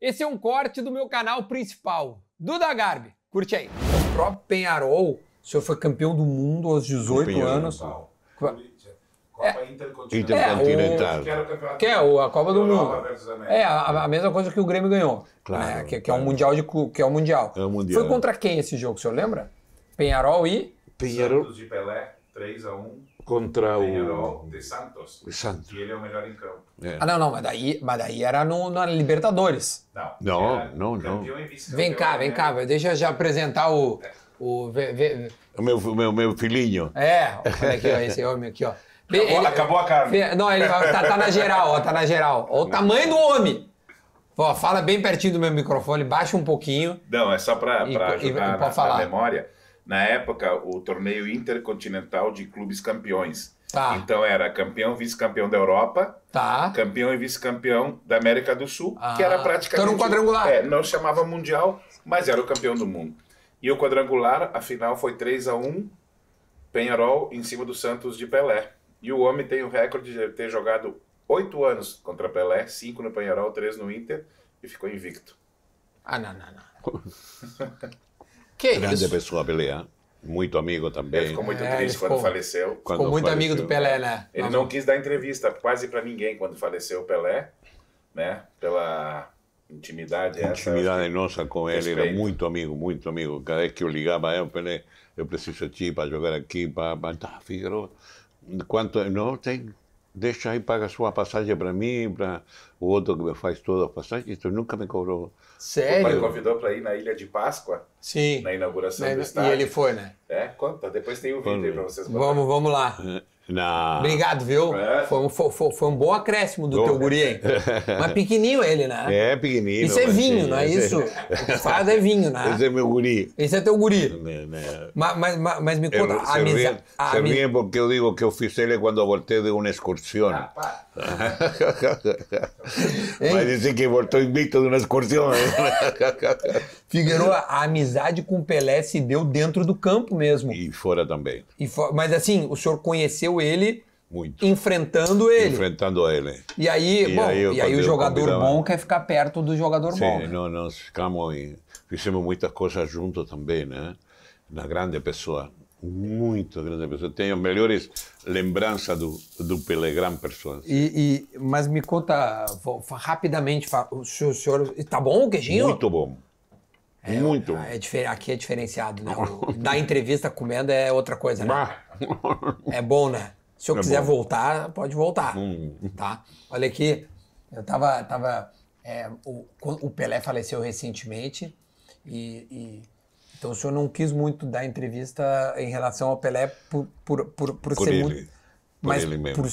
Esse é um corte do meu canal principal, Duda Garbi. Curte aí. O próprio Penharol, o senhor foi campeão do mundo aos 18 campeão anos. Copa é, Intercontinental. Intercontinental. É, o... que é o, a Copa do Mundo. É, a, a, mesma coisa que o Grêmio ganhou. Né, claro. Né? Que, que, é um mundial de que é um mundial. É um mundial. Foi contra quem esse jogo, o senhor lembra? Penharol e. Penharol. Santos de Pelé, 3 x 1 Contra Penharol o. Penharol de Santos. Santos. E ele é o melhor em campo. É. Ah, não, não, mas daí, mas daí era no, na Libertadores. Não, não, não. não. Vem cá, vem cá, é. deixa eu já apresentar o. É. O, ve, ve... o meu, meu, meu filhinho. É, olha aqui, ó, esse homem aqui, ó. Acabou, ele, acabou a carne. Não, ele tá, tá na geral, ó, tá na geral. Ó, o tamanho do homem. Ó, fala bem pertinho do meu microfone, baixa um pouquinho. Não, é só para ajudar e, na, na memória. Na época, o torneio intercontinental de clubes campeões Tá. Então era campeão, vice-campeão da Europa, tá. campeão e vice-campeão da América do Sul, ah. que era ah. praticamente. Então era um quadrangular. É, não chamava Mundial, mas era o campeão do mundo. E o quadrangular, a final foi 3 a 1 Penharol em cima do Santos de Pelé. E o homem tem o recorde de ter jogado oito anos contra Pelé, cinco no Penharol, três no Inter, e ficou invicto. Ah, não, não, não. que Grande isso? pessoa, Pelé. Muito amigo também. Ele ficou muito é, triste ficou, quando faleceu. Quando ficou muito faleceu, amigo do Pelé, né? Ele não né? quis dar entrevista quase para ninguém quando faleceu o Pelé, né? Pela intimidade. intimidade nossa com ele, era muito amigo, muito amigo. Cada vez que eu ligava, eu, Pelé, eu preciso de ti para jogar aqui, para... Tá, Figueiredo, quanto... Não, tem deixa aí, paga sua passagem para mim, para o outro que faz toda a passagem, isso então, nunca me cobrou. Sério? Ele convidou para ir na Ilha de Páscoa? Sim. Na inauguração na... do estádio. E ele foi, né? É, conta, depois tem um vídeo aí para vocês. Vamos, vamos lá. É. Na... Obrigado, viu? É. Foi, um, foi, foi, um bom acréscimo do teu guri, hein? Mas pequenininho ele, né? É, pequenininho. Isso é vinho, não é, é- isso? É... O faz é vinho, né? Esse é meu guri. Esse é teu guri. Não, né, né. mas, mas, mas, me conta, a amizade... Se ríen amiz... É porque eu digo que eu fiz ele quando voltei de uma excursão. Ah, mas dizem que voltou invicto de uma excursão. Figueroa, a amizade com o Pelé se deu dentro do campo mesmo. E fora também. E for... Mas assim, o senhor conheceu ele muito. Enfrentando ele. Enfrentando ele. E aí, e bom, aí, e aí o jogador bom quer ficar perto do jogador Sim, bom. Sim, né? nós ficamos e fizemos muitas coisas juntos também, né? Uma grande pessoa, muito grande pessoa. Tenho melhores lembranças do, do Pelé, grande pessoa. E, e, mas me conta vou, rapidamente, o senhor, está bom o queijinho? Muito bom. É, muito. É, é, aqui é diferenciado, né? dar entrevista comendo é outra coisa, né? É bom, né? Se eu é quiser bom. voltar, pode voltar, hum. tá? Olha aqui, eu tava... tava é, o, o, Pelé faleceu recentemente e, e, Então o senhor não quis muito dar entrevista em relação ao Pelé por, por, por, por, por ser ele. muito... Por mas ele mesmo. Por,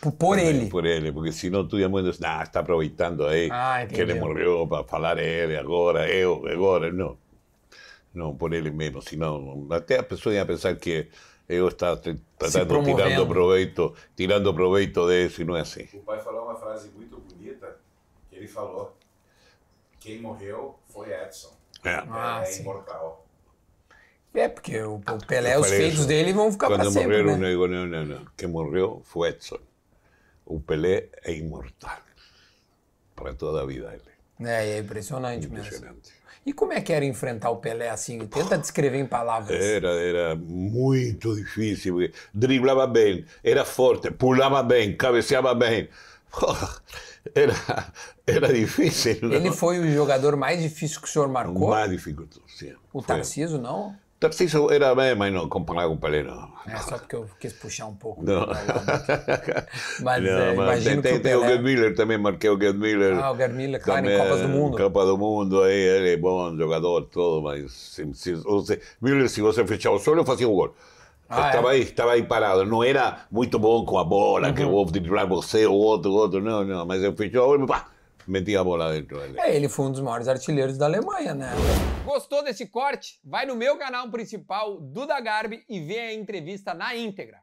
Por, por ele. Por ele, porque senão tu ia muito dizer, ah, está aproveitando aí que ele morreu para falar ele agora, eu, eh, agora. Não, não por ele mesmo, senão até a pessoa ia pensar que eu estava tratando, tirando proveito, tirando proveito disso e não é assim. O pai falou uma frase muito bonita, que ele falou, quem morreu foi Edson. É, ah, é, imortal. Ah, é, porque o, Pelé, os feitos dele vão ficar para sempre. morreram, né? no, digo, não, não, não. Quem morreu foi Edson. o Pelé é imortal. Para toda a vida ele. É, é impressionante, impressionante. mesmo. E como é que era enfrentar o Pelé assim? Tenta descrever em palavras. Era, era muito difícil. Driblava bem, era forte, pulava bem, cabeceava bem. Era, era difícil. Não? Ele foi o jogador mais difícil que o senhor marcou? Mais difícil, sim. O foi. Tarciso, não? Está então, preciso, era bem, mas não, comparar com o Pelé, não. É só porque eu quis puxar um pouco. Não. mas, não, é, mas tem, tem, o, Pelé... o Gerd Miller também, marquei o Gerd Miller. Ah, o Gerd Miller, claro, também, em Copas do Mundo. Copa do Mundo, aí ele é bom jogador, tudo, mas se, se, se, Miller, se você fechar o eu fazia um gol. Ah, é? estava é? aí, estava aí parado. Não era muito bom com a bola, uhum. que eu vou driblar você, o outro, o outro, não, não. Mas eu fechava o olho, pá, metia a bola dentro dele. É, ele foi um dos maiores artilheiros da Alemanha, né? Gostou desse corte? Vai no meu canal principal, Duda Garbi, e vê a entrevista na íntegra.